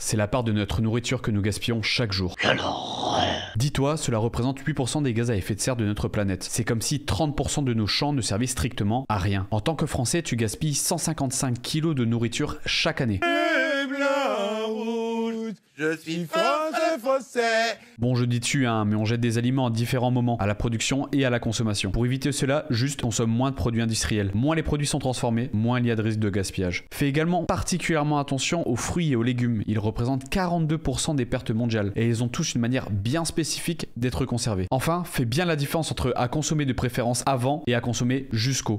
c'est la part de notre nourriture que nous gaspillons chaque jour. Dis-toi, cela représente 8% des gaz à effet de serre de notre planète. C'est comme si 30% de nos champs ne servaient strictement à rien. En tant que Français, tu gaspilles 155 kilos de nourriture chaque année. Je suis France français. Bon, je dis tu, hein, mais on jette des aliments à différents moments, à la production et à la consommation. Pour éviter cela, juste consomme moins de produits industriels. Moins les produits sont transformés, moins il y a de risque de gaspillage. Fais également particulièrement attention aux fruits et aux légumes. Ils représentent 42% des pertes mondiales et ils ont tous une manière bien spécifique d'être conservés. Enfin, fais bien la différence entre à consommer de préférence avant et à consommer jusqu'au.